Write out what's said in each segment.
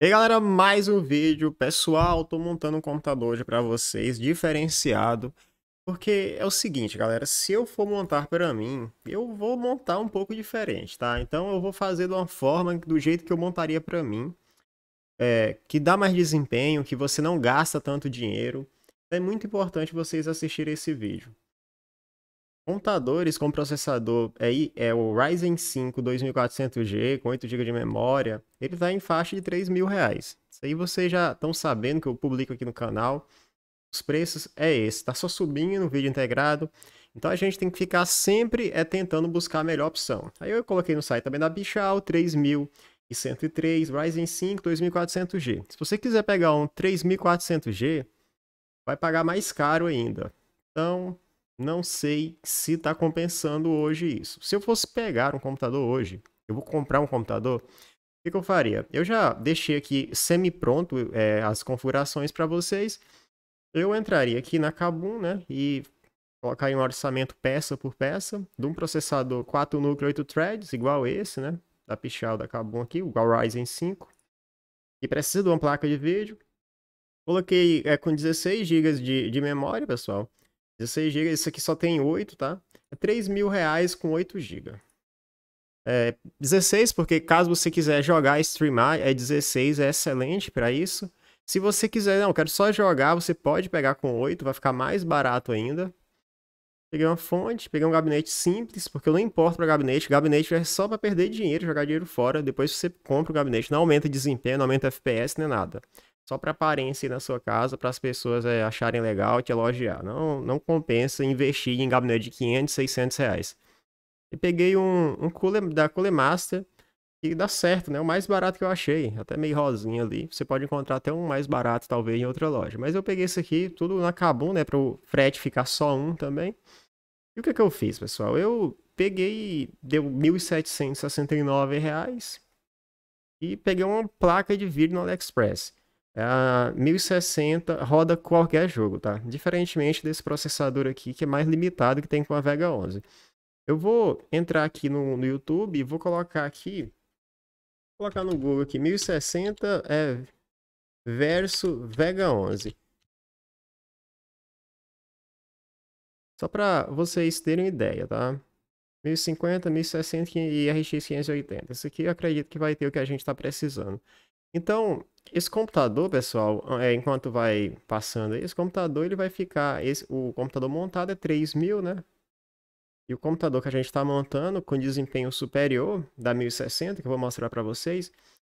E aí galera, mais um vídeo. Pessoal, tô montando um computador hoje para vocês, diferenciado. Porque é o seguinte, galera, se eu for montar para mim, eu vou montar um pouco diferente, tá? Então eu vou fazer de uma forma, do jeito que eu montaria para mim. É, que dá mais desempenho, que você não gasta tanto dinheiro. É muito importante vocês assistirem esse vídeo computadores com processador aí é o Ryzen 5 2400G com 8 GB de memória, ele está em faixa de 3 mil reais. Isso aí vocês já estão sabendo que eu publico aqui no canal. Os preços é esse, tá só subindo no vídeo integrado. Então a gente tem que ficar sempre é tentando buscar a melhor opção. Aí eu coloquei no site também da Bichal 3103 Ryzen 5 2400G. Se você quiser pegar um 3400G, vai pagar mais caro ainda. Então, não sei se está compensando hoje isso. Se eu fosse pegar um computador hoje, eu vou comprar um computador, o que, que eu faria? Eu já deixei aqui semi-pronto é, as configurações para vocês. Eu entraria aqui na Kabum, né? E em um orçamento peça por peça de um processador 4 núcleo 8 threads, igual esse, né? Da Pichal da Kabum aqui, o Ryzen 5. E precisa de uma placa de vídeo. Coloquei é, com 16 GB de, de memória, pessoal. 16 GB, isso aqui só tem 8, tá? É 3 mil reais com 8 GB. É 16, porque caso você quiser jogar, streamar, é 16, é excelente para isso. Se você quiser, não, quero só jogar, você pode pegar com 8, vai ficar mais barato ainda. Peguei uma fonte, peguei um gabinete simples, porque eu não importo para gabinete. Gabinete é só para perder dinheiro, jogar dinheiro fora. Depois você compra o gabinete, não aumenta desempenho, não aumenta FPS, nem nada só para aparência na sua casa, para as pessoas é, acharem legal e te elogiar. Não, não compensa investir em gabinete de 500, 600 reais. E peguei um, um cooler da Cooler Master e dá certo, né? O mais barato que eu achei, até meio rosinha ali. Você pode encontrar até um mais barato, talvez, em outra loja. Mas eu peguei esse aqui, tudo na Cabum, né? Para o frete ficar só um também. E o que, que eu fiz, pessoal? Eu peguei, deu R$ 1.769 e peguei uma placa de vídeo no AliExpress. É a 1060 roda qualquer jogo, tá? Diferentemente desse processador aqui, que é mais limitado, que tem com a Vega 11. Eu vou entrar aqui no, no YouTube e vou colocar aqui, vou colocar no Google aqui, 1060 é verso Vega 11. Só para vocês terem uma ideia, tá? 1050, 1060 e RX 580. Isso aqui eu acredito que vai ter o que a gente está precisando. Então, esse computador, pessoal, é, enquanto vai passando aí, esse computador ele vai ficar. Esse, o computador montado é 3000, né? E o computador que a gente está montando com desempenho superior da 1060, que eu vou mostrar para vocês,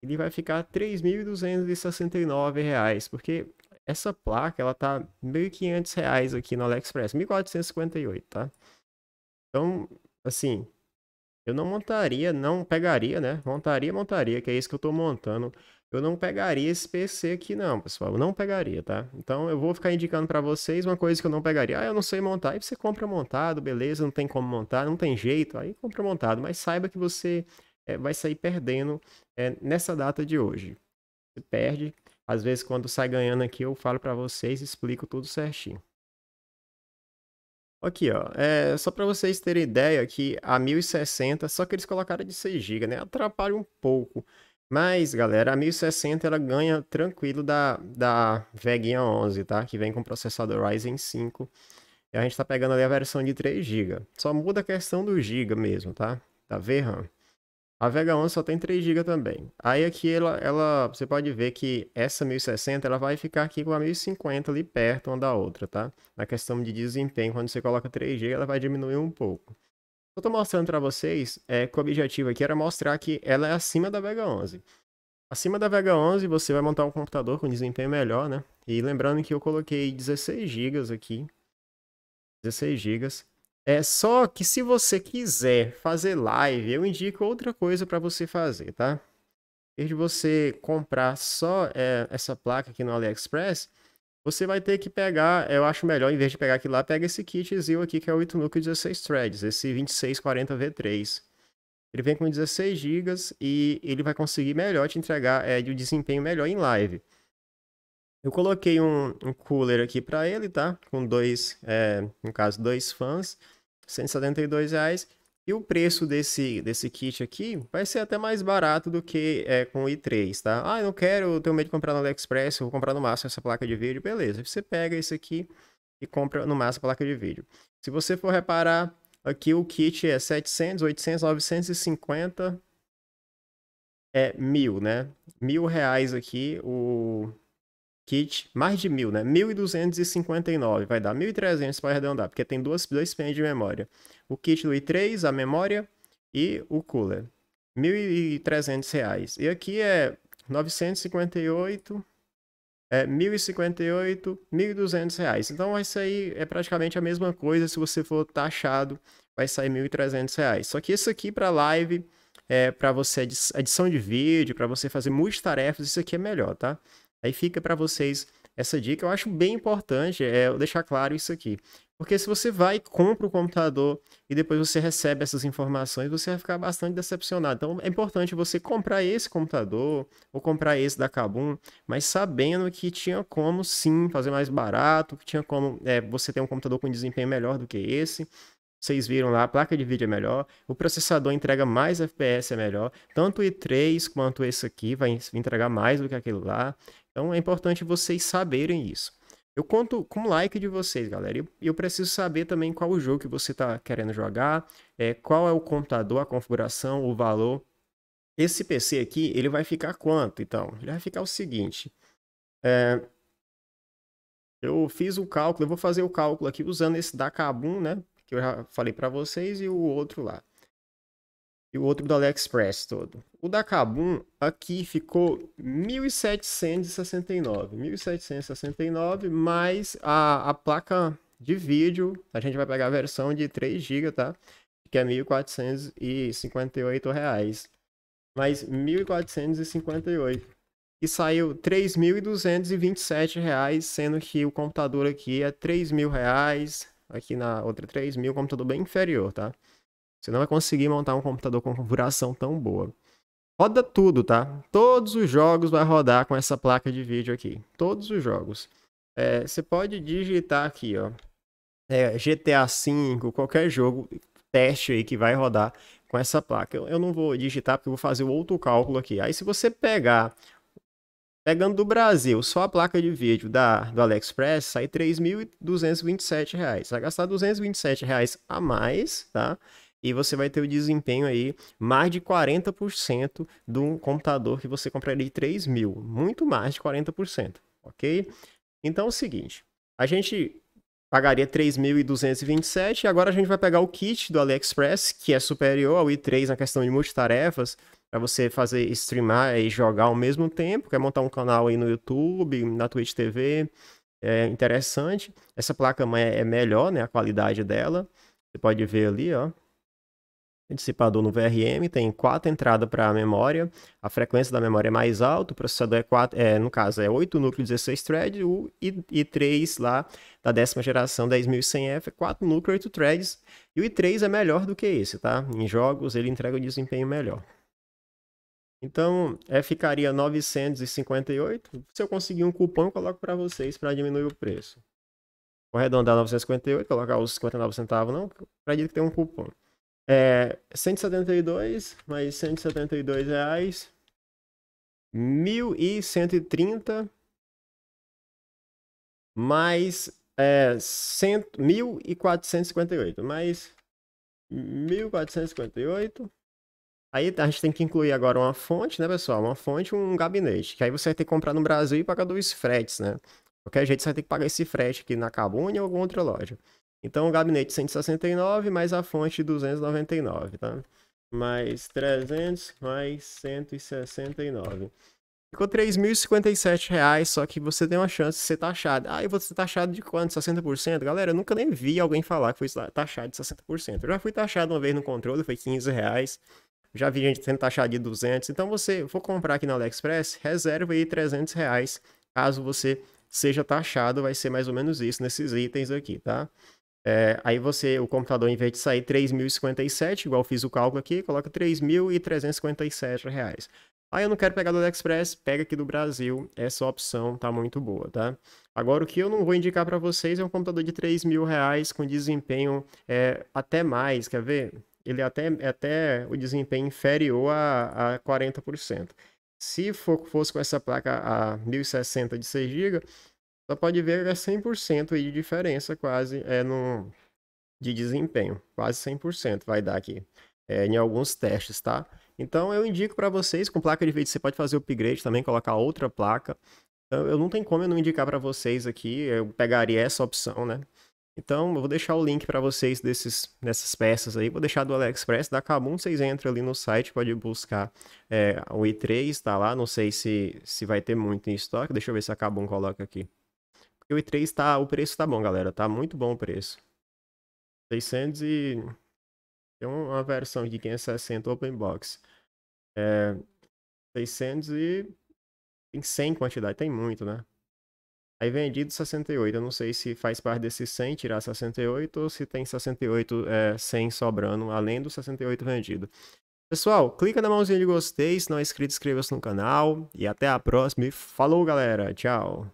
ele vai ficar R$ 3.269, porque essa placa ela tá R$ 1.500 aqui no AliExpress, 1.458, tá? Então, assim, eu não montaria, não pegaria, né? Montaria, montaria, que é isso que eu estou montando eu não pegaria esse PC aqui não, pessoal, eu não pegaria, tá? Então eu vou ficar indicando para vocês uma coisa que eu não pegaria. Ah, eu não sei montar, aí você compra montado, beleza, não tem como montar, não tem jeito, aí compra montado, mas saiba que você é, vai sair perdendo é, nessa data de hoje. Você perde, às vezes quando sai ganhando aqui eu falo para vocês, explico tudo certinho. Aqui, ó, é, só para vocês terem ideia que a 1060, só que eles colocaram de 6 GB, né? Atrapalha um pouco. Mas, galera, a 1060 ela ganha tranquilo da, da Vega 11, tá? Que vem com processador Ryzen 5. E a gente tá pegando ali a versão de 3 GB. Só muda a questão do GB mesmo, tá? Da VRAM. A Vega 11 só tem 3 GB também. Aí aqui ela, ela, você pode ver que essa 1060 ela vai ficar aqui com a 1050 ali perto uma da outra, tá? Na questão de desempenho, quando você coloca 3 GB, ela vai diminuir um pouco. Eu tô mostrando para vocês é, que o objetivo aqui era mostrar que ela é acima da Vega 11. Acima da Vega 11 você vai montar um computador com desempenho melhor, né? E lembrando que eu coloquei 16 GB aqui. 16 GB. É só que se você quiser fazer live, eu indico outra coisa para você fazer, tá? Em vez de você comprar só é, essa placa aqui no AliExpress, você vai ter que pegar, eu acho melhor, em vez de pegar aqui lá, pega esse kitzinho aqui que é 8 núcleo e 16 threads, esse 2640V3. Ele vem com 16 GB e ele vai conseguir melhor te entregar é, de um desempenho melhor em live. Eu coloquei um, um cooler aqui para ele, tá? Com dois, é, no caso, dois fãs, 172 reais. E o preço desse, desse kit aqui vai ser até mais barato do que é, com o i3, tá? Ah, eu não quero, eu tenho medo de comprar no AliExpress, eu vou comprar no Massa essa placa de vídeo. Beleza, você pega esse aqui e compra no Massa a placa de vídeo. Se você for reparar, aqui o kit é 700, 800, 950, é mil, né? Mil reais aqui o, kit, mais de mil, né? 1.259, vai dar 1.300 para arredondar, porque tem duas, dois pens de memória. O kit do i3, a memória e o cooler. 1.300 reais. E aqui é 958, é 1.058, 1.200 reais. Então vai sair, é praticamente a mesma coisa, se você for taxado, vai sair 1.300 reais. Só que isso aqui para live, é, para você edição de vídeo, para você fazer multitarefas, isso aqui é melhor, tá? Aí fica para vocês essa dica. Eu acho bem importante é, eu deixar claro isso aqui. Porque se você vai e compra o computador e depois você recebe essas informações, você vai ficar bastante decepcionado. Então é importante você comprar esse computador ou comprar esse da Kabum, mas sabendo que tinha como sim fazer mais barato, que tinha como é, você ter um computador com desempenho melhor do que esse. Vocês viram lá, a placa de vídeo é melhor, o processador entrega mais FPS, é melhor. Tanto o i3 quanto esse aqui vai entregar mais do que aquele lá. Então é importante vocês saberem isso. Eu conto com o like de vocês, galera. E eu preciso saber também qual o jogo que você está querendo jogar, é, qual é o computador, a configuração, o valor. Esse PC aqui, ele vai ficar quanto, então? Ele vai ficar o seguinte. É... Eu fiz o cálculo, eu vou fazer o cálculo aqui usando esse da Kabum, né? que eu já falei para vocês, e o outro lá. E o outro do AliExpress todo. O da Kabum aqui ficou 1.769. 1.769 mais a, a placa de vídeo. A gente vai pegar a versão de 3 GB, tá? Que é R$ 1.458. Mais R$ 1.458 e saiu R$ 3.227, sendo que o computador aqui é R$ 3.000, aqui na outra 3000, um computador bem inferior, tá? Você não vai conseguir montar um computador com configuração tão boa. Roda tudo, tá? Todos os jogos vai rodar com essa placa de vídeo aqui. Todos os jogos. É, você pode digitar aqui, ó. É, GTA V, qualquer jogo, teste aí que vai rodar com essa placa. Eu, eu não vou digitar porque eu vou fazer outro cálculo aqui. Aí se você pegar Pegando do Brasil, só a placa de vídeo da, do AliExpress sai R$ reais Vai gastar R$ reais a mais, tá? E você vai ter o desempenho aí mais de 40% de um computador que você compraria de 3 mil. Muito mais de 40%, ok? Então é o seguinte, a gente pagaria 3.227 e agora a gente vai pegar o kit do AliExpress, que é superior ao i3 na questão de multitarefas, para você fazer streamar e jogar ao mesmo tempo, quer montar um canal aí no YouTube, na Twitch TV, é interessante. Essa placa mãe é, é melhor, né, a qualidade dela. Você pode ver ali, ó. dissipador no VRM tem quatro entradas para a memória, a frequência da memória é mais alta, o processador é, quatro, é no caso é 8 núcleos, 16 threads, o i3 lá da décima geração 10.100F é 4 núcleos, 8 threads, e o i3 é melhor do que esse, tá? Em jogos ele entrega um desempenho melhor. Então, é, ficaria 958. Se eu conseguir um cupom, eu coloco para vocês para diminuir o preço. Vou arredondar 958, colocar os 59 centavos, não. Acredito que tem um cupom. É, 172 mais 172 reais. 1130 mais é, cento, 1458 mais 1458 Aí tá, a gente tem que incluir agora uma fonte, né, pessoal? Uma fonte e um gabinete. Que aí você vai ter que comprar no Brasil e pagar dois fretes, né? Qualquer jeito você vai ter que pagar esse frete aqui na Cabune ou alguma outra loja. Então o gabinete 169 mais a fonte 299, tá? Mais 300 mais 169. Ficou R$ reais, só que você tem uma chance de ser taxado. Ah, eu vou ser taxado de quanto? 60%? Galera, eu nunca nem vi alguém falar que foi taxado de 60%. Eu já fui taxado uma vez no controle, foi 15 reais. Já vi gente sendo taxado de 200. Então você for comprar aqui na AliExpress, reserva aí 300 reais. Caso você seja taxado, vai ser mais ou menos isso nesses itens aqui, tá? É, aí você, o computador, em vez de sair 3.057, igual fiz o cálculo aqui, coloca 3.357 reais. aí eu não quero pegar do AliExpress, pega aqui do Brasil, essa opção tá muito boa, tá? Agora, o que eu não vou indicar para vocês é um computador de 3 mil reais com desempenho é, até mais, quer ver? ele até, até o desempenho inferior a, a 40%. Se for, fosse com essa placa a 1060 de 6 GB, só pode ver que é 100% de diferença quase é no, de desempenho. Quase 100% vai dar aqui é, em alguns testes, tá? Então eu indico para vocês, com placa de vídeo você pode fazer o upgrade também, colocar outra placa. Eu, então, eu não tenho como eu não indicar para vocês aqui, eu pegaria essa opção, né? Então, eu vou deixar o link para vocês desses, dessas peças aí, vou deixar do AliExpress, da Kabum vocês entram ali no site, pode buscar é, o i3, está lá, não sei se, se vai ter muito em estoque, deixa eu ver se a Kabum coloca aqui. Porque o i3 está, o preço tá bom, galera, tá muito bom o preço. 600 e... tem uma versão de 560 é open box. É, 600 e... tem 100 quantidade, tem muito, né? Aí vendido 68, eu não sei se faz parte desse 100 tirar 68 ou se tem 68 é, 100 sobrando, além do 68 vendido. Pessoal, clica na mãozinha de gostei, se não é inscrito, inscreva-se no canal e até a próxima e falou galera, tchau!